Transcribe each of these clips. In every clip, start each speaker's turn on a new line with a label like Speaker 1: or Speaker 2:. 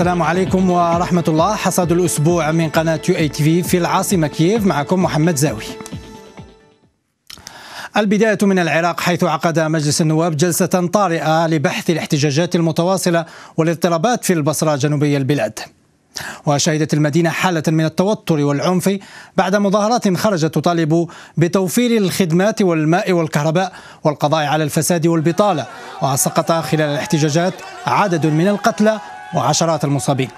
Speaker 1: السلام عليكم ورحمة الله حصاد الأسبوع من قناة يو اي تي في في العاصمة كييف معكم محمد زاوي البداية من العراق حيث عقد مجلس النواب جلسة طارئة لبحث الاحتجاجات المتواصلة والاضطرابات في البصرة جنوبية البلاد وشهدت المدينة حالة من التوتر والعنف بعد مظاهرات خرجت تطالب بتوفير الخدمات والماء والكهرباء والقضاء على الفساد والبطالة وسقط خلال الاحتجاجات عدد من القتلى وعشرات المصابين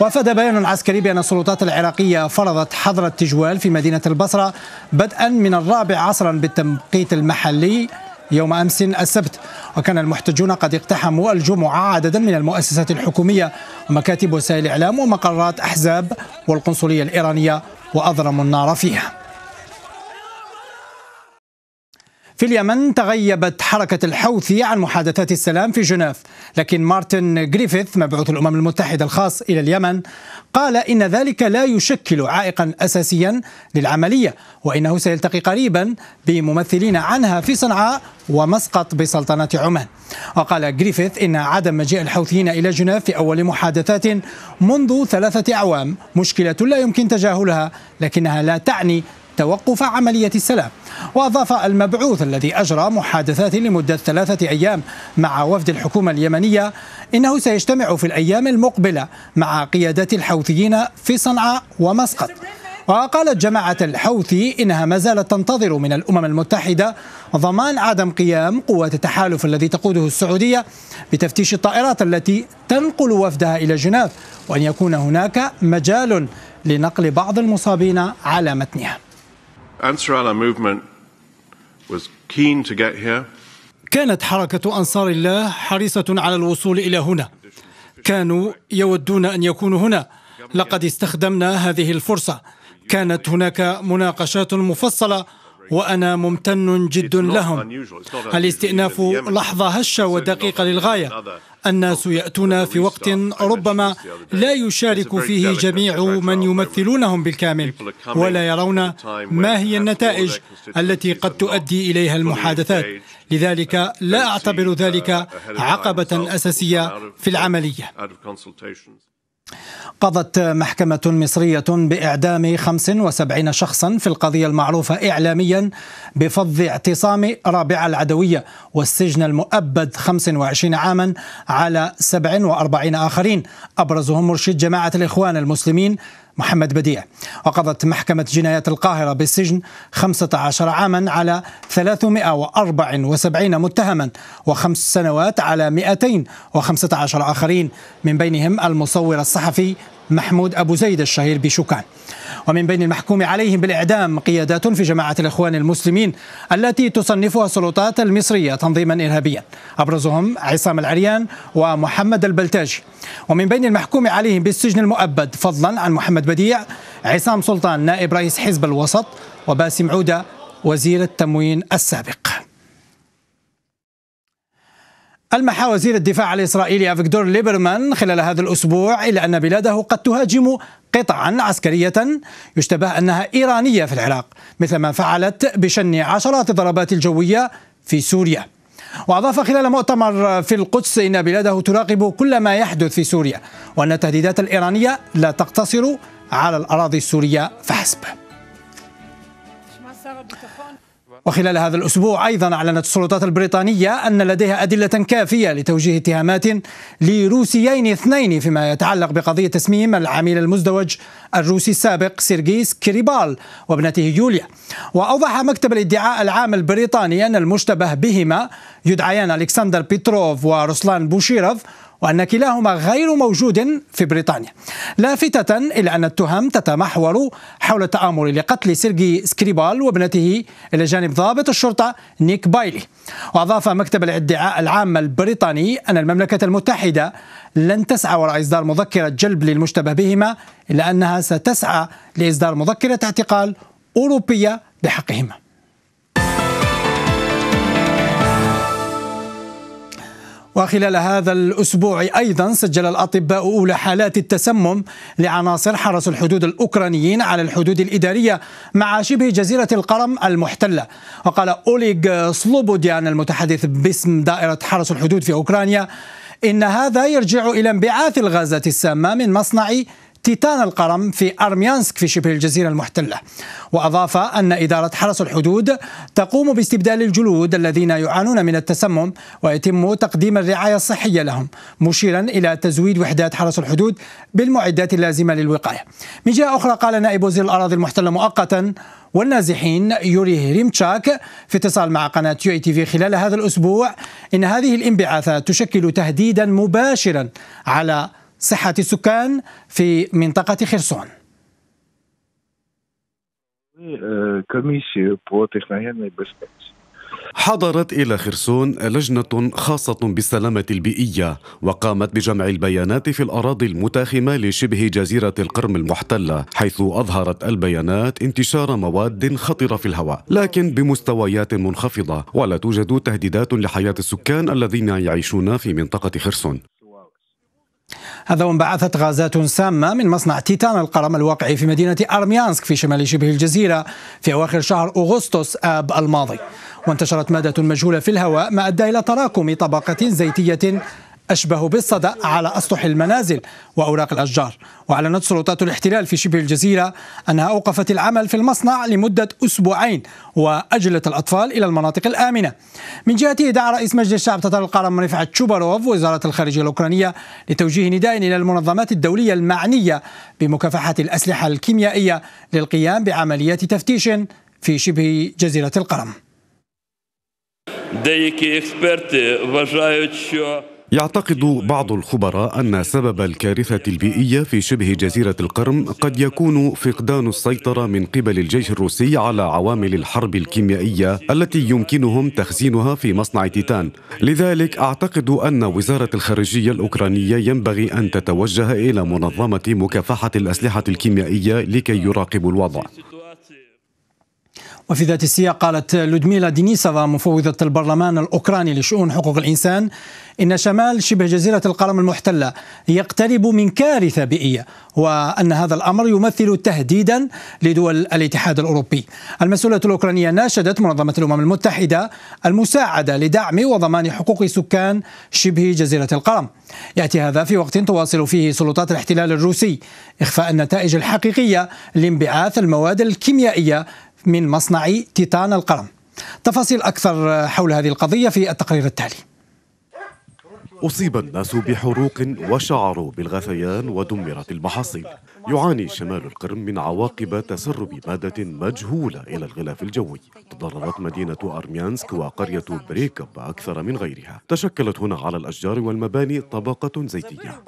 Speaker 1: وافاد بيان عسكري بأن السلطات العراقية فرضت حظر التجوال في مدينة البصرة بدءا من الرابع عصرا بالتوقيت المحلي يوم امس السبت وكان المحتجون قد اقتحموا الجمعه عددا من المؤسسات الحكوميه ومكاتب وسائل الاعلام ومقرات احزاب والقنصليه الايرانيه واضرموا النار فيها في اليمن تغيبت حركة الحوثي عن محادثات السلام في جنيف لكن مارتن جريفيث مبعوث الأمم المتحدة الخاص إلى اليمن قال إن ذلك لا يشكل عائقا أساسيا للعملية وإنه سيلتقي قريبا بممثلين عنها في صنعاء ومسقط بسلطنة عمان وقال جريفيث إن عدم مجيء الحوثيين إلى جنيف في أول محادثات منذ ثلاثة أعوام مشكلة لا يمكن تجاهلها لكنها لا تعني توقف عملية السلام وأضاف المبعوث الذي أجرى محادثات لمدة ثلاثة أيام مع وفد الحكومة اليمنية إنه سيجتمع في الأيام المقبلة مع قيادات الحوثيين في صنعاء ومسقط وقالت جماعة الحوثي إنها ما زالت تنتظر من الأمم المتحدة ضمان عدم قيام قوات التحالف الذي تقوده السعودية بتفتيش الطائرات التي تنقل وفدها إلى جنيف وأن يكون هناك مجال لنقل بعض المصابين على متنها
Speaker 2: Ansar movement was keen to get here.
Speaker 1: كانت حركة أنصار الله حريصة على الوصول إلى هنا. كانوا يودون أن يكونوا هنا. لقد استخدمنا هذه الفرصة. كانت هناك مناقشات مفصلة وأنا ممتن جد لهم. الاستئناف لحظة هشة ودقيقة للغاية. الناس يأتون في وقت ربما لا يشارك فيه جميع من يمثلونهم بالكامل ولا يرون ما هي النتائج التي قد تؤدي إليها المحادثات لذلك لا أعتبر ذلك عقبة أساسية في العملية قضت محكمة مصرية بإعدام 75 شخصا في القضية المعروفة إعلاميا بفض اعتصام رابعة العدوية والسجن المؤبد 25 عاما على 47 آخرين أبرزهم مرشد جماعة الإخوان المسلمين محمد بديع وقضت محكمة جنايات القاهرة بالسجن 15 عاما على 374 متهما وخمس سنوات على 215 آخرين من بينهم المصور الصحفي محمود أبو زيد الشهير بشوكان ومن بين المحكوم عليهم بالإعدام قيادات في جماعة الإخوان المسلمين التي تصنفها السلطات المصرية تنظيما إرهابيا أبرزهم عصام العريان ومحمد البلتاجي ومن بين المحكوم عليهم بالسجن المؤبد فضلا عن محمد بديع عصام سلطان نائب رئيس حزب الوسط وباسم عودة وزير التموين السابق ألمح وزير الدفاع الإسرائيلي أفيكدور ليبرمان خلال هذا الأسبوع إلى أن بلاده قد تهاجم قطعا عسكرية يشتبه أنها إيرانية في العراق مثل ما فعلت بشن عشرات الضربات الجوية في سوريا وأضاف خلال مؤتمر في القدس أن بلاده تراقب كل ما يحدث في سوريا وأن التهديدات الإيرانية لا تقتصر على الأراضي السورية فحسب وخلال هذا الأسبوع أيضا أعلنت السلطات البريطانية أن لديها أدلة كافية لتوجيه اتهامات لروسيين اثنين فيما يتعلق بقضية تسميم العميل المزدوج الروسي السابق سيرجيس كريبال وابنته يوليا وأوضح مكتب الادعاء العام البريطاني أن المشتبه بهما يدعيان ألكسندر بيتروف ورسلان بوشيروف وأن كلاهما غير موجود في بريطانيا لافتة إلى أن التهم تتمحور حول التآمر لقتل سيرجي سكريبال وابنته إلى جانب ضابط الشرطة نيك بايلي وأضاف مكتب الادعاء العام البريطاني أن المملكة المتحدة لن تسعى وراء إصدار مذكرة جلب للمشتبه بهما إلا أنها ستسعى لإصدار مذكرة اعتقال أوروبية بحقهما وخلال هذا الأسبوع أيضا سجل الأطباء أولى حالات التسمم لعناصر حرس الحدود الأوكرانيين على الحدود الإدارية مع شبه جزيرة القرم المحتلة وقال أوليغ سلوبوديان المتحدث باسم دائرة حرس الحدود في أوكرانيا إن هذا يرجع إلى انبعاث الغازات السامة من مصنع تيتان القرم في أرميانسك في شبه الجزيرة المحتلة وأضاف أن إدارة حرس الحدود تقوم باستبدال الجلود الذين يعانون من التسمم ويتم تقديم الرعاية الصحية لهم مشيرا إلى تزويد وحدات حرس الحدود بالمعدات اللازمة للوقاية من جهة أخرى قال نائب وزير الأراضي المحتلة مؤقتا والنازحين يوري ريمتشاك في اتصال مع قناة يو اي تي في خلال هذا الأسبوع إن هذه الانبعاثات تشكل تهديدا مباشرا على صحة السكان في منطقة خرسون
Speaker 3: حضرت إلى خرسون لجنة خاصة بالسلامة البيئية وقامت بجمع البيانات في الأراضي المتاخمة لشبه جزيرة القرم المحتلة حيث أظهرت البيانات انتشار مواد خطرة في الهواء لكن بمستويات منخفضة ولا توجد تهديدات لحياة السكان الذين يعيشون في منطقة خرسون
Speaker 1: هذا وانبعثت غازات سامة من مصنع تيتان القرم الواقع في مدينة أرميانسك في شمال شبه الجزيرة في أواخر شهر أغسطس آب الماضي وانتشرت مادة مجهولة في الهواء ما أدى إلى تراكم طبقة زيتية أشبه بالصدأ على أسطح المنازل وأوراق الأشجار وأعلنت سلطات الاحتلال في شبه الجزيرة أنها أوقفت العمل في المصنع لمدة أسبوعين وأجلت الأطفال إلى المناطق الآمنة من جهته دعا رئيس مجلس الشعب تتار القرم رفعت تشوباروف وزارة الخارجية الأوكرانية لتوجيه نداء إلى المنظمات الدولية المعنية بمكافحة الأسلحة الكيميائية للقيام بعمليات تفتيش في شبه جزيرة القرم.
Speaker 4: Деякі експерти вважають, що
Speaker 3: يعتقد بعض الخبراء أن سبب الكارثة البيئية في شبه جزيرة القرم قد يكون فقدان السيطرة من قبل الجيش الروسي على عوامل الحرب الكيميائية التي يمكنهم تخزينها في مصنع تيتان لذلك أعتقد أن وزارة الخارجية الأوكرانية ينبغي أن تتوجه إلى منظمة مكافحة الأسلحة الكيميائية لكي يراقبوا الوضع
Speaker 1: وفي ذات السياق قالت لودميلا دينيسافا مفوضة البرلمان الأوكراني لشؤون حقوق الإنسان إن شمال شبه جزيرة القلم المحتلة يقترب من كارثة بيئية وأن هذا الأمر يمثل تهديدا لدول الاتحاد الأوروبي المسؤولة الأوكرانية ناشدت منظمة الأمم المتحدة المساعدة لدعم وضمان حقوق سكان شبه جزيرة القلم يأتي هذا في وقت تواصل فيه سلطات الاحتلال الروسي إخفاء النتائج الحقيقية لانبعاث المواد الكيميائية من مصنع تيتان القرم تفاصيل أكثر حول هذه القضية في التقرير التالي
Speaker 3: أصيب الناس بحروق وشعروا بالغثيان ودمرت المحاصيل يعاني شمال القرم من عواقب تسرب مادة مجهولة إلى الغلاف الجوي تضررت مدينة أرميانسك وقرية بريكب أكثر من غيرها تشكلت هنا على الأشجار والمباني طبقة زيتية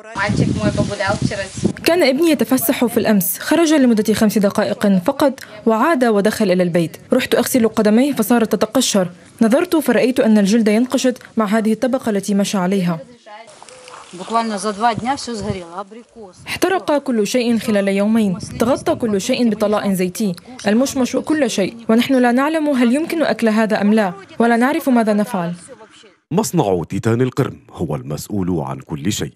Speaker 4: كان ابني يتفسح في الأمس خرج لمدة خمس دقائق فقط وعاد ودخل إلى البيت رحت أغسل قدميه فصارت تتقشر نظرت فرأيت أن الجلد ينقشت مع هذه الطبقة التي مشى عليها احترق كل شيء خلال يومين تغطى كل شيء بطلاء زيتي المشمش وكل شيء ونحن لا نعلم هل يمكن أكل هذا أم لا ولا نعرف ماذا نفعل
Speaker 3: مصنع تيتان القرم هو المسؤول عن كل شيء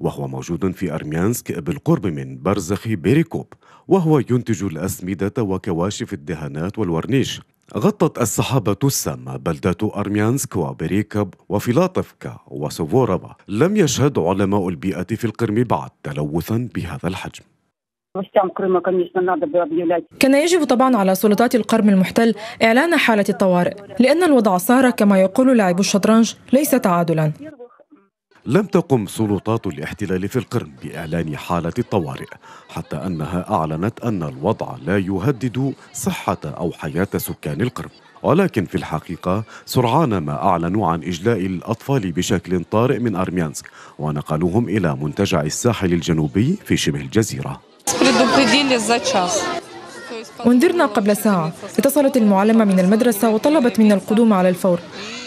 Speaker 3: وهو موجود في أرميانسك بالقرب من برزخ بيريكوب وهو ينتج الأسمدة وكواشف الدهانات والورنيش غطت السحابة السامة بلدات أرميانسك وبريكب وفيلاطفكا وسوفورابا لم يشهد علماء البيئة في القرم بعد تلوثا بهذا الحجم
Speaker 4: كان يجب طبعا على سلطات القرم المحتل إعلان حالة الطوارئ لأن الوضع صار كما يقول لاعب الشطرنج ليس تعادلا
Speaker 3: لم تقم سلطات الاحتلال في القرم باعلان حاله الطوارئ حتى انها اعلنت ان الوضع لا يهدد صحه او حياه سكان القرم ولكن في الحقيقة سرعان ما أعلنوا عن إجلاء الأطفال بشكل طارئ من أرميانسك ونقلوهم إلى منتجع الساحل الجنوبي في شبه الجزيرة
Speaker 4: انذرنا قبل ساعة اتصلت المعلمة من المدرسة وطلبت منا القدوم على الفور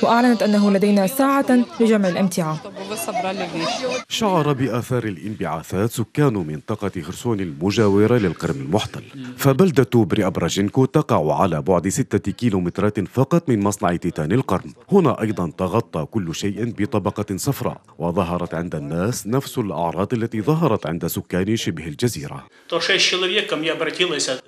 Speaker 4: وأعلنت أنه لدينا ساعة لجمع الأمتعة والصبرة للريش
Speaker 3: شعر بآثار الانبعاثات سكان منطقة خرسون المجاورة للقرم المحتل فبلدة بريابراجينكو تقع على بعد ستة كيلومترات فقط من مصنع تيتان القرم هنا أيضا تغطى كل شيء بطبقة صفراء وظهرت عند الناس نفس الأعراض التي ظهرت عند سكان شبه الجزيرة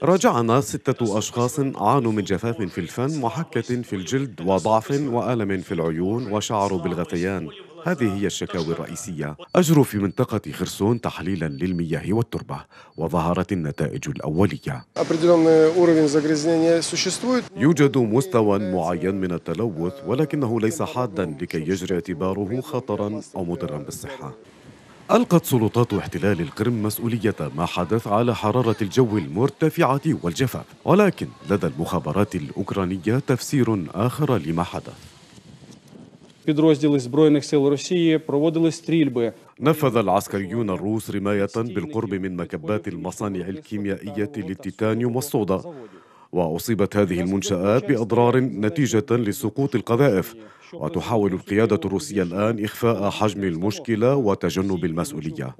Speaker 3: رجعنا ستة أشخاص عانوا من جفاف في الفم وحكة في الجلد وضعف وألم في العيون وشعروا بالغثيان هذه هي الشكاوي الرئيسية أجروا في منطقة خرسون تحليلا للمياه والتربة وظهرت النتائج الأولية يوجد مستوى معين من التلوث ولكنه ليس حادا لكي يجري اعتباره خطرا أو مضرا بالصحة ألقت سلطات احتلال القرم مسؤولية ما حدث على حرارة الجو المرتفعة والجفاف ولكن لدى المخابرات الأوكرانية تفسير آخر لما حدث نفذ العسكريون الروس رماية بالقرب من مكبات المصانع الكيميائية للتيتانيوم والصودا وأصيبت هذه المنشآت بأضرار نتيجة لسقوط القذائف وتحاول القيادة الروسية الآن إخفاء حجم المشكلة وتجنب المسؤولية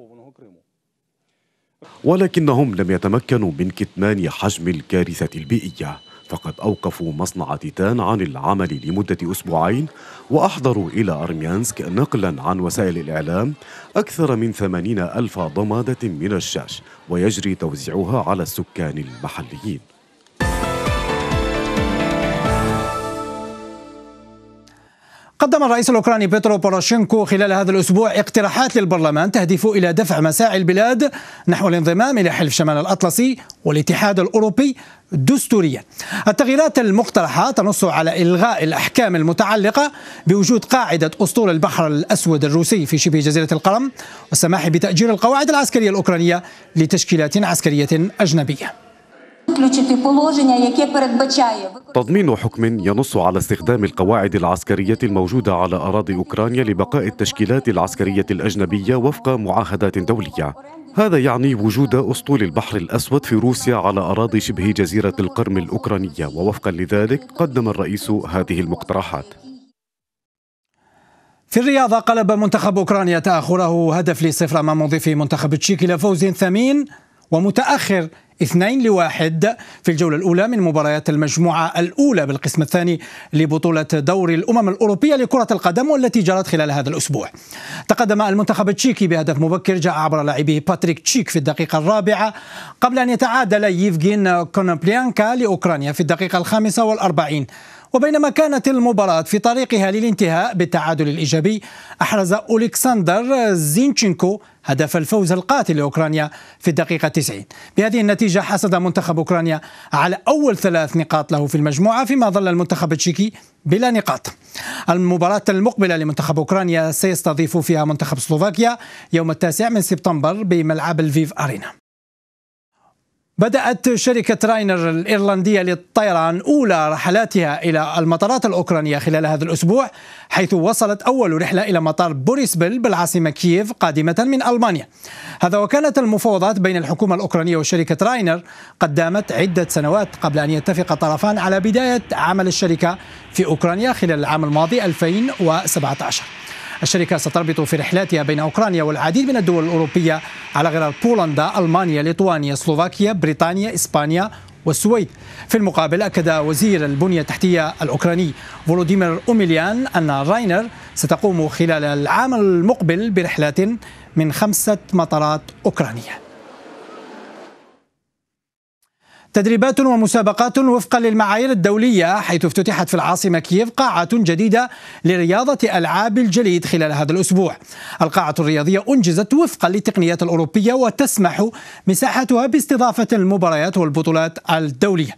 Speaker 3: ولكنهم لم يتمكنوا من كتمان حجم الكارثة البيئية فقد أوقفوا مصنع تيتان عن العمل لمدة أسبوعين وأحضروا إلى أرميانسك نقلا عن وسائل الإعلام أكثر من ثمانين ألف ضمادة من الشاش ويجري توزيعها على السكان المحليين قدم
Speaker 1: الرئيس الاوكراني بيترو بوروشينكو خلال هذا الاسبوع اقتراحات للبرلمان تهدف الى دفع مساعي البلاد نحو الانضمام الى حلف شمال الاطلسي والاتحاد الاوروبي دستوريا التغييرات المقترحة تنص على إلغاء الأحكام المتعلقة بوجود قاعدة أسطول البحر الأسود الروسي في شبه جزيرة القرم والسماح بتأجير القواعد العسكرية الأوكرانية لتشكيلات عسكرية أجنبية
Speaker 3: تضمين حكم ينص على استخدام القواعد العسكرية الموجودة على أراضي أوكرانيا لبقاء التشكيلات العسكرية الأجنبية وفق معاهدات دولية هذا يعني وجود أسطول البحر الأسود في روسيا على أراضي شبه جزيرة القرم الأوكرانية ووفقا لذلك قدم الرئيس هذه المقترحات
Speaker 1: في الرياضة قلب منتخب أوكرانيا تأخره هدف لصفر أمام مضيف منتخب تشيكي لفوز ثمين ومتأخر اثنين لواحد في الجولة الأولى من مباريات المجموعة الأولى بالقسم الثاني لبطولة دوري الأمم الأوروبية لكرة القدم والتي جرت خلال هذا الأسبوع تقدم المنتخب التشيكي بهدف مبكر جاء عبر لاعبه باتريك تشيك في الدقيقة الرابعة قبل أن يتعادل ييفجين كونبليانكا لأوكرانيا في الدقيقة الخامسة والأربعين وبينما كانت المباراة في طريقها للانتهاء بالتعادل الإيجابي أحرز أوليكساندر زينشينكو هدف الفوز القاتل لأوكرانيا في الدقيقة 90 بهذه النتيجة حصد منتخب أوكرانيا على أول ثلاث نقاط له في المجموعة فيما ظل المنتخب التشيكي بلا نقاط المباراة المقبلة لمنتخب أوكرانيا سيستضيف فيها منتخب سلوفاكيا يوم التاسع من سبتمبر بملعب الفيف أرينا بدأت شركة راينر الإيرلندية للطيران أولى رحلاتها إلى المطارات الأوكرانية خلال هذا الأسبوع حيث وصلت أول رحلة إلى مطار بوريسبل بالعاصمة كييف قادمة من ألمانيا هذا وكانت المفاوضات بين الحكومة الأوكرانية وشركة راينر قد دامت عدة سنوات قبل أن يتفق الطرفان على بداية عمل الشركة في أوكرانيا خلال العام الماضي 2017 الشركة ستربط في رحلاتها بين أوكرانيا والعديد من الدول الأوروبية على غرار بولندا ألمانيا ليتوانيا سلوفاكيا بريطانيا إسبانيا والسويد في المقابل أكد وزير البنية التحتية الأوكراني فولوديمير أوميليان أن راينر ستقوم خلال العام المقبل برحلات من خمسة مطارات أوكرانية تدريبات ومسابقات وفقا للمعايير الدولية حيث افتتحت في العاصمة كييف قاعة جديدة لرياضة ألعاب الجليد خلال هذا الأسبوع القاعة الرياضية أنجزت وفقا للتقنيات الأوروبية وتسمح مساحتها باستضافة المباريات والبطولات الدولية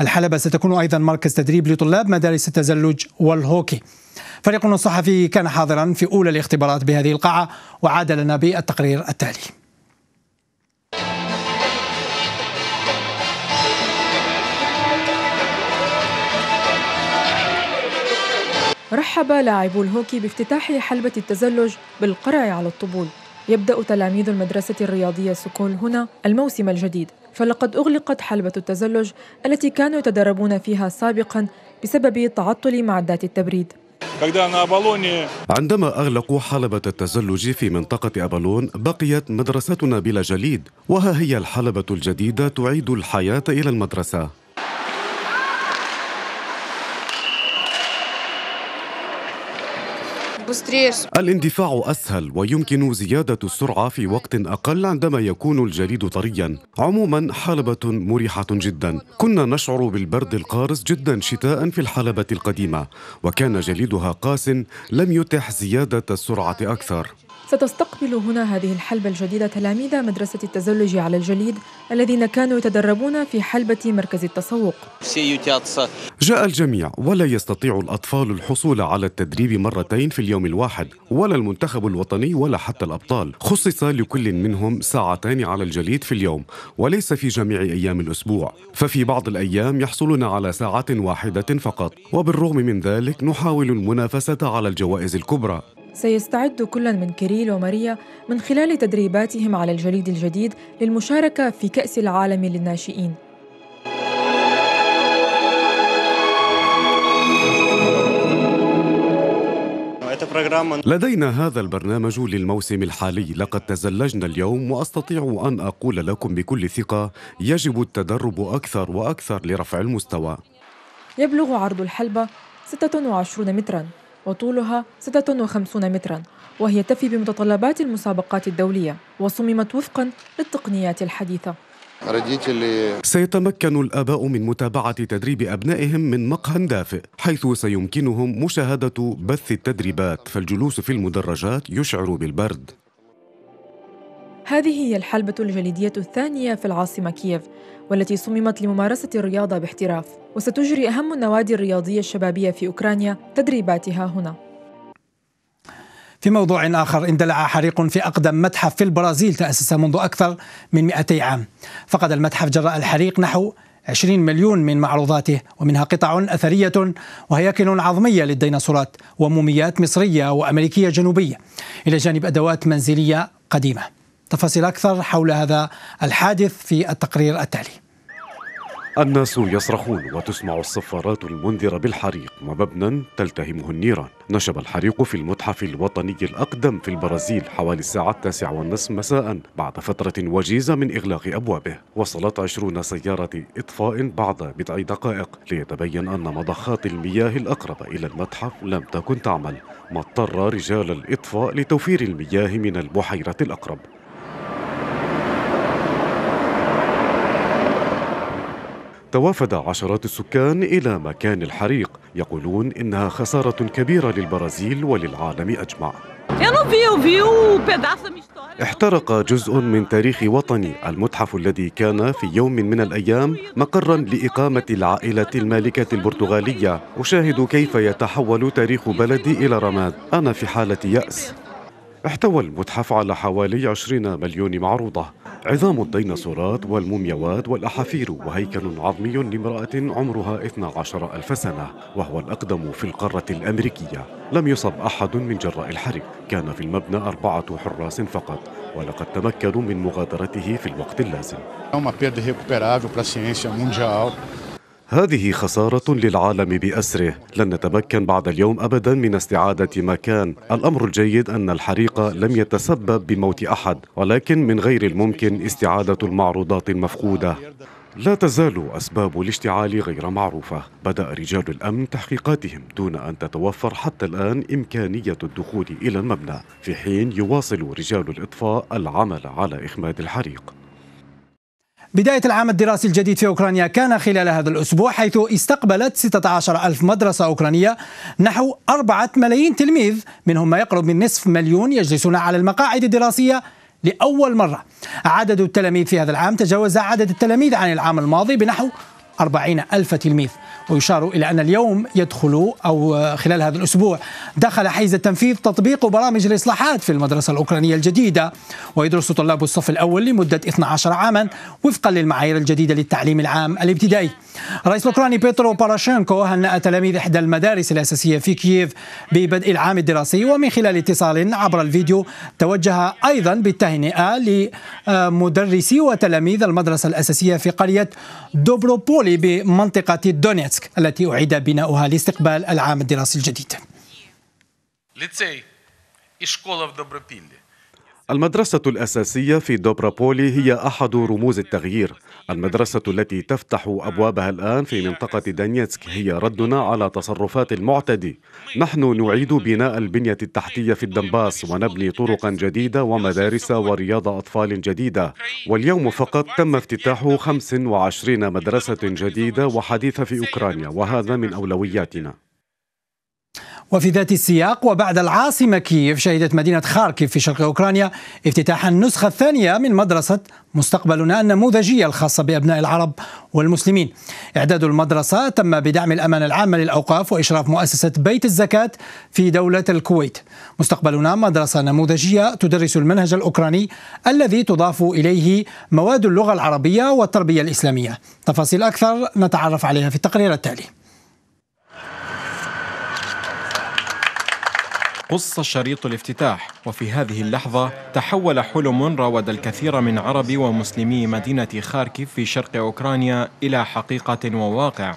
Speaker 1: الحلبة ستكون أيضا مركز تدريب لطلاب مدارس التزلج والهوكي فريقنا الصحفي كان حاضرا في أولى الاختبارات بهذه القاعة وعاد لنا بالتقرير التالي
Speaker 4: رحب لاعبو الهوكي بافتتاح حلبة التزلج بالقرع على الطبول يبدأ تلاميذ المدرسة الرياضية سكول هنا الموسم الجديد فلقد أغلقت حلبة التزلج التي كانوا يتدربون فيها سابقا بسبب تعطل معدات التبريد
Speaker 3: عندما أغلقوا حلبة التزلج في منطقة أبالون بقيت مدرستنا بلا جليد وها هي الحلبة الجديدة تعيد الحياة إلى المدرسة الاندفاع أسهل ويمكن زيادة السرعة في وقت أقل عندما يكون الجليد طريا عموما حلبة مريحة جدا كنا نشعر بالبرد القارس جدا شتاء في الحلبة القديمة وكان جليدها قاس لم يتح زيادة السرعة أكثر
Speaker 4: ستستقبل هنا هذه الحلبة الجديدة تلاميذ مدرسة التزلج على الجليد الذين كانوا يتدربون في حلبة مركز التسوق
Speaker 3: جاء الجميع ولا يستطيع الأطفال الحصول على التدريب مرتين في اليوم الواحد ولا المنتخب الوطني ولا حتى الأبطال خصص لكل منهم ساعتان على الجليد في اليوم وليس في جميع أيام الأسبوع ففي بعض الأيام يحصلون على ساعة واحدة فقط وبالرغم من ذلك نحاول المنافسة على الجوائز الكبرى
Speaker 4: سيستعد كل من كيريل وماريا من خلال تدريباتهم على الجليد الجديد للمشاركة في كأس العالم للناشئين
Speaker 3: لدينا هذا البرنامج للموسم الحالي لقد تزلجنا اليوم وأستطيع أن أقول لكم بكل ثقة يجب التدرب أكثر وأكثر لرفع المستوى
Speaker 4: يبلغ عرض الحلبة 26 متراً وطولها 56 مترا وهي تفي بمتطلبات المسابقات الدولية وصممت وفقا للتقنيات الحديثة
Speaker 3: سيتمكن الآباء من متابعة تدريب أبنائهم من مقهى دافئ حيث سيمكنهم مشاهدة بث التدريبات فالجلوس في المدرجات يشعر بالبرد
Speaker 4: هذه هي الحلبة الجليدية الثانية في العاصمة كييف والتي صممت لممارسة الرياضة باحتراف وستجري أهم النوادي الرياضية الشبابية في أوكرانيا تدريباتها هنا
Speaker 1: في موضوع آخر اندلع حريق في أقدم متحف في البرازيل تأسس منذ أكثر من 200 عام فقد المتحف جراء الحريق نحو 20 مليون من معروضاته ومنها قطع أثرية وهياكل عظمية للديناصورات وموميات مصرية وأمريكية جنوبية إلى جانب أدوات منزلية قديمة تفاصيل أكثر حول هذا الحادث في التقرير التالي
Speaker 3: الناس يصرخون وتسمع الصفارات المنذرة بالحريق ومبنى تلتهمه النيران نشب الحريق في المتحف الوطني الأقدم في البرازيل حوالي الساعة التاسعة والنصف مساء بعد فترة وجيزة من إغلاق أبوابه وصلت عشرون سيارة إطفاء بعد بضع دقائق ليتبين أن مضخات المياه الأقرب إلى المتحف لم تكن تعمل ما اضطر رجال الإطفاء لتوفير المياه من البحيرة الأقرب توافد عشرات السكان إلى مكان الحريق يقولون إنها خسارة كبيرة للبرازيل وللعالم أجمع احترق جزء من تاريخ وطني المتحف الذي كان في يوم من الأيام مقرا لإقامة العائلة المالكة البرتغالية أشاهد كيف يتحول تاريخ بلدي إلى رماد أنا في حالة يأس احتوى المتحف على حوالي 20 مليون معروضة عظام الديناصورات والمومياوات والأحافير وهيكل عظمي لامرأة عمرها 12 ألف سنة وهو الأقدم في القارة الأمريكية لم يصب أحد من جراء الحريق كان في المبنى أربعة حراس فقط ولقد تمكنوا من مغادرته في الوقت اللازم هذه خسارة للعالم بأسره لن نتمكن بعد اليوم أبدا من استعادة ما كان الأمر الجيد أن الحريق لم يتسبب بموت أحد ولكن من غير الممكن استعادة المعروضات المفقودة لا تزال أسباب الاشتعال غير معروفة بدأ رجال الأمن تحقيقاتهم دون أن تتوفر حتى الآن إمكانية الدخول إلى المبنى في حين يواصل رجال الإطفاء العمل على إخماد الحريق
Speaker 1: بداية العام الدراسي الجديد في أوكرانيا كان خلال هذا الأسبوع حيث استقبلت 16 ألف مدرسة أوكرانية نحو 4 ملايين تلميذ منهم ما يقرب من نصف مليون يجلسون على المقاعد الدراسية لأول مرة عدد التلاميذ في هذا العام تجاوز عدد التلاميذ عن العام الماضي بنحو 40 ألف تلميذ ويشار إلى أن اليوم يدخل أو خلال هذا الأسبوع دخل حيز التنفيذ تطبيق برامج الإصلاحات في المدرسة الأوكرانية الجديدة ويدرس طلاب الصف الأول لمدة 12 عاما وفقا للمعايير الجديدة للتعليم العام الابتدائي الرئيس الأوكراني بيترو باراشينكو هنأ تلاميذ إحدى المدارس الأساسية في كييف ببدء العام الدراسي ومن خلال اتصال عبر الفيديو توجه أيضا بالتهنئة لمدرسي وتلاميذ المدرسة الأساسية في قرية دوبروبولي بمنطقة دونيتسك دونيتسك التي أعيد بناؤها لاستقبال العام الدراسي الجديد.
Speaker 3: і школа в Добропіллі المدرسة الأساسية في دوبرابولي هي أحد رموز التغيير المدرسة التي تفتح أبوابها الآن في منطقة دانيتسك هي ردنا على تصرفات المعتدي نحن نعيد بناء البنية التحتية في الدنباس ونبني طرقا جديدة ومدارس ورياض أطفال جديدة واليوم فقط تم افتتاح 25 مدرسة جديدة وحديثة في أوكرانيا وهذا من أولوياتنا
Speaker 1: وفي ذات السياق وبعد العاصمة كييف شهدت مدينة خاركيف في شرق أوكرانيا افتتاح النسخة الثانية من مدرسة مستقبلنا النموذجية الخاصة بأبناء العرب والمسلمين إعداد المدرسة تم بدعم الأمانة العامة للأوقاف وإشراف مؤسسة بيت الزكاة في دولة الكويت مستقبلنا مدرسة نموذجية تدرس المنهج الأوكراني الذي تضاف إليه مواد اللغة العربية والتربية الإسلامية تفاصيل أكثر نتعرف عليها في التقرير التالي
Speaker 2: قص شريط الافتتاح وفي هذه اللحظة تحول حلم راود الكثير من عرب ومسلمي مدينة خاركيف في شرق أوكرانيا إلى حقيقة وواقع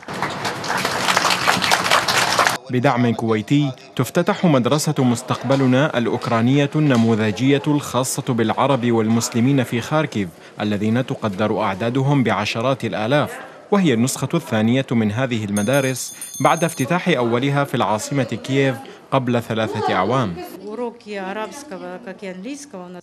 Speaker 2: بدعم كويتي تفتتح مدرسة مستقبلنا الأوكرانية النموذجية الخاصة بالعرب والمسلمين في خاركيف الذين تقدر أعدادهم بعشرات الآلاف وهي النسخة الثانية من هذه المدارس بعد افتتاح أولها في العاصمة كييف قبل ثلاثة
Speaker 4: أعوام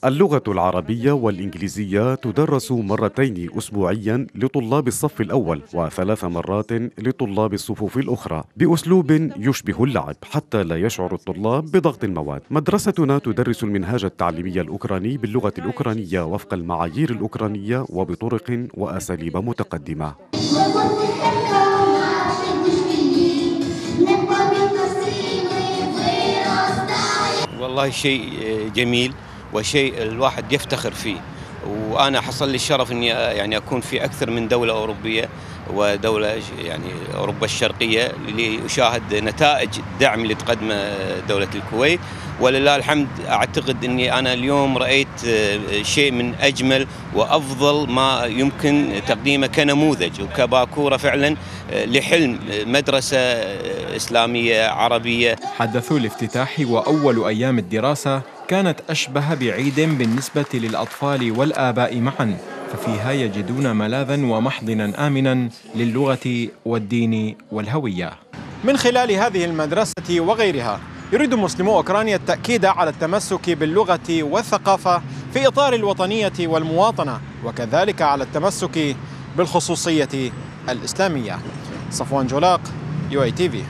Speaker 3: اللغة العربية والإنجليزية تدرس مرتين أسبوعيا لطلاب الصف الأول وثلاث مرات لطلاب الصفوف الأخرى بأسلوب يشبه اللعب حتى لا يشعر الطلاب بضغط المواد مدرستنا تدرس المنهاج التعليمي الأوكراني باللغة الأوكرانية وفق المعايير الأوكرانية وبطرق وأساليب متقدمة والله شيء آه، جميل وشيء الواحد يفتخر فيه وانا حصل لي الشرف اني آه، يعني اكون في اكثر من دوله اوروبيه ودولة يعني أوروبا الشرقية لأشاهد نتائج الدعم اللي تقدمه دولة الكويت ولله الحمد أعتقد أني أنا اليوم رأيت آه، شيء من أجمل وأفضل ما يمكن تقديمه كنموذج وكباكورة فعلا آه، لحلم آه، مدرسة إسلامية عربية
Speaker 2: حدثوا الافتتاح وأول أيام الدراسة كانت أشبه بعيد بالنسبة للأطفال والآباء معاً ففيها يجدون ملاذا ومحضنا امنا للغه والدين والهويه. من خلال هذه المدرسه وغيرها يريد مسلمو اوكرانيا التاكيد على التمسك باللغه والثقافه في اطار الوطنيه والمواطنه وكذلك على التمسك بالخصوصيه الاسلاميه. صفوان جولاق يو اي تي في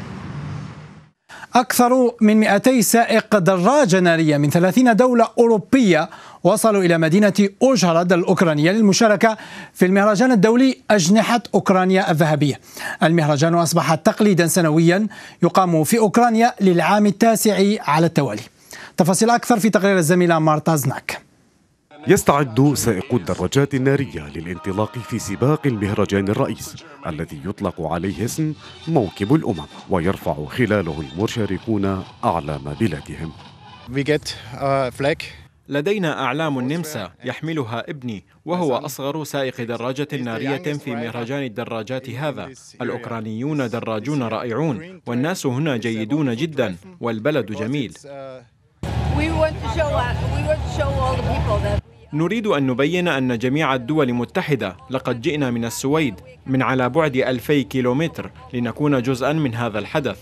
Speaker 1: أكثر من 200 سائق دراجة نارية من 30 دولة أوروبية وصلوا إلى مدينة أوجهرد الأوكرانية للمشاركة في المهرجان الدولي أجنحة أوكرانيا الذهبية المهرجان أصبح تقليدا سنويا يقام في أوكرانيا للعام التاسع على
Speaker 3: التوالي تفاصيل أكثر في تقرير الزميلة
Speaker 1: مارتا زناك
Speaker 3: يستعد سائقو الدراجات النارية للانطلاق في سباق المهرجان الرئيس الذي يطلق عليه اسم موكب الأمم ويرفع خلاله المشاركون أعلام بلادهم
Speaker 2: We get a uh, flag لدينا أعلام النمسا يحملها ابني وهو أصغر سائق دراجة نارية في مهرجان الدراجات هذا الأوكرانيون دراجون رائعون والناس هنا جيدون جدا والبلد جميل uh, uh, نريد أن نبين أن جميع الدول متحدة لقد جئنا من السويد من على بعد ألفي كيلومتر لنكون جزءا من هذا الحدث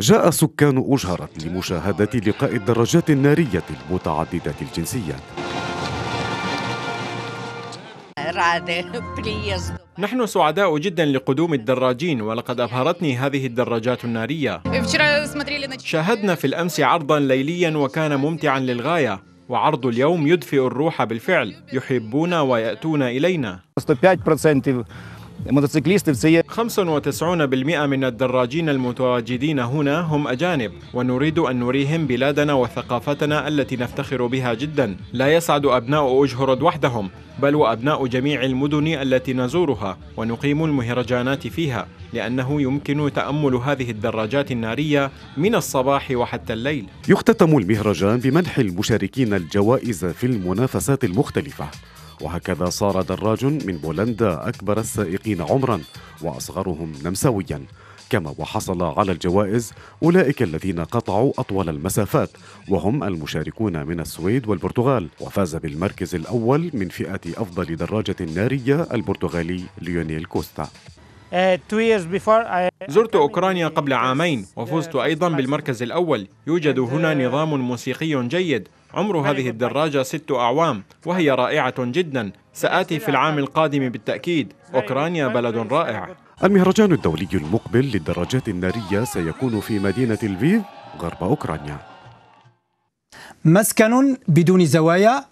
Speaker 3: جاء سكان أجهرة لمشاهدة لقاء الدراجات النارية المتعددة الجنسيات
Speaker 2: نحن سعداء جدا لقدوم الدراجين ولقد أبهرتني هذه الدراجات النارية شاهدنا في الأمس عرضا ليليا وكان ممتعا للغاية وعرض اليوم يدفئ الروح بالفعل يحبون ويأتون إلينا 95% من الدراجين المتواجدين هنا هم أجانب ونريد أن نريهم بلادنا وثقافتنا التي نفتخر بها جدا لا يسعد أبناء أجهرد وحدهم بل وأبناء جميع المدن التي نزورها ونقيم المهرجانات فيها لأنه يمكن تأمل هذه الدراجات النارية من الصباح وحتى الليل
Speaker 3: يختتم المهرجان بمنح المشاركين الجوائز في المنافسات المختلفة وهكذا صار دراج من بولندا أكبر السائقين عمرا وأصغرهم نمساويا كما وحصل على الجوائز أولئك الذين قطعوا أطول المسافات وهم المشاركون من السويد والبرتغال وفاز بالمركز الأول من فئة أفضل دراجة نارية البرتغالي ليونيل كوستا
Speaker 2: زرت أوكرانيا قبل عامين وفزت أيضا بالمركز الأول يوجد هنا نظام موسيقي جيد عمر هذه الدراجة ست أعوام وهي رائعة جدا سآتي في العام القادم بالتأكيد أوكرانيا بلد رائع
Speaker 3: المهرجان الدولي المقبل للدراجات النارية سيكون في مدينة الفيف غرب أوكرانيا
Speaker 1: مسكن بدون زوايا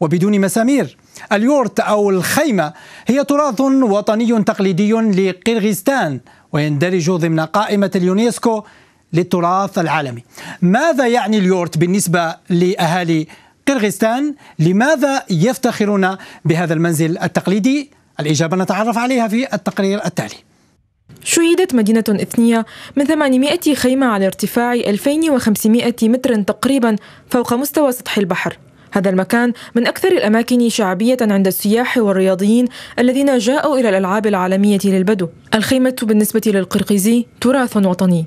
Speaker 1: وبدون مسامير اليورت أو الخيمة هي تراث وطني تقليدي لقرغيزستان ويندرج ضمن قائمة اليونسكو للتراث العالمي ماذا يعني اليورت بالنسبة لأهالي قرغستان لماذا يفتخرون بهذا المنزل التقليدي الإجابة نتعرف عليها في التقرير التالي
Speaker 4: شيدت مدينة إثنية من 800 خيمة على ارتفاع 2500 متر تقريبا فوق مستوى سطح البحر هذا المكان من أكثر الأماكن شعبية عند السياح والرياضيين الذين جاءوا إلى الألعاب العالمية للبدو الخيمة بالنسبة للقرقيزي تراث وطني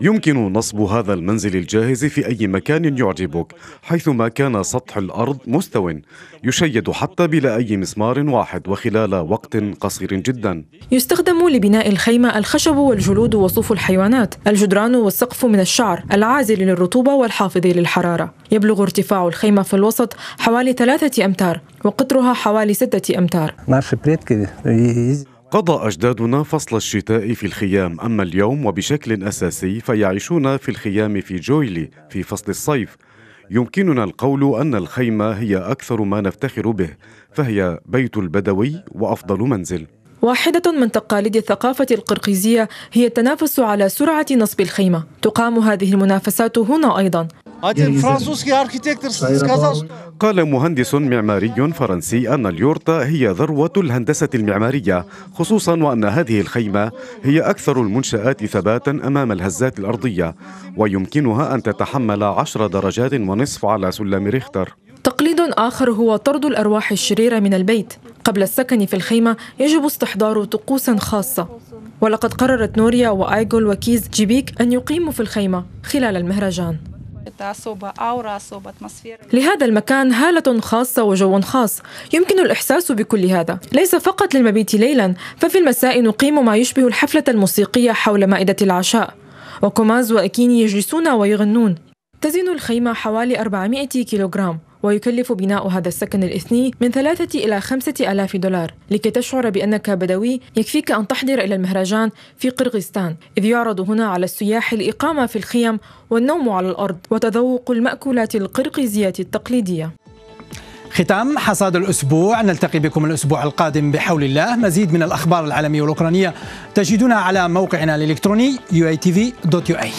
Speaker 3: يمكن نصب هذا المنزل الجاهز في أي مكان يعجبك حيثما كان سطح الأرض مستو يشيد حتى بلا أي مسمار واحد وخلال وقت قصير جدا
Speaker 4: يستخدم لبناء الخيمة الخشب والجلود وصوف الحيوانات الجدران والسقف من الشعر العازل للرطوبة والحافظ للحرارة يبلغ ارتفاع الخيمة في الوسط حوالي ثلاثة أمتار وقطرها حوالي ستة أمتار
Speaker 3: قضى أجدادنا فصل الشتاء في الخيام أما اليوم وبشكل أساسي فيعيشون في الخيام في جويلي في فصل الصيف يمكننا القول أن الخيمة هي أكثر ما نفتخر به فهي بيت البدوي وأفضل منزل
Speaker 4: واحدة من تقاليد الثقافة القرقيزية هي التنافس على سرعة نصب الخيمة تقام هذه المنافسات هنا أيضا
Speaker 3: قال مهندس معماري فرنسي أن اليورتا هي ذروة الهندسة المعمارية خصوصا وأن هذه الخيمة هي أكثر المنشآت ثباتا أمام الهزات الأرضية ويمكنها أن تتحمل عشر درجات ونصف على سلم ريختر
Speaker 4: تقليد آخر هو طرد الأرواح الشريرة من البيت قبل السكن في الخيمة يجب استحضار طقوس خاصة ولقد قررت نوريا وآيغول وكيز جيبيك أن يقيموا في الخيمة خلال المهرجان لهذا المكان هالة خاصة وجو خاص يمكن الإحساس بكل هذا ليس فقط للمبيت ليلا ففي المساء نقيم ما يشبه الحفلة الموسيقية حول مائدة العشاء وكوماز وأكيني يجلسون ويغنون تزن الخيمة حوالي 400 كيلوغرام ويكلف بناء هذا السكن الإثني من ثلاثة إلى خمسة ألاف دولار لكي تشعر بأنك بدوي يكفيك أن تحضر إلى المهرجان في قرغستان إذ يعرض هنا على السياح الإقامة في الخيم والنوم على الأرض وتذوق المأكولات القرقيزية التقليدية
Speaker 1: ختام حصاد الأسبوع نلتقي بكم الأسبوع القادم بحول الله مزيد من الأخبار العالمية والأوكرانية تجدونها على موقعنا الإلكتروني uatv.ua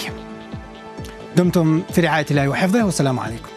Speaker 1: دمتم في رعاية الله وحفظه والسلام عليكم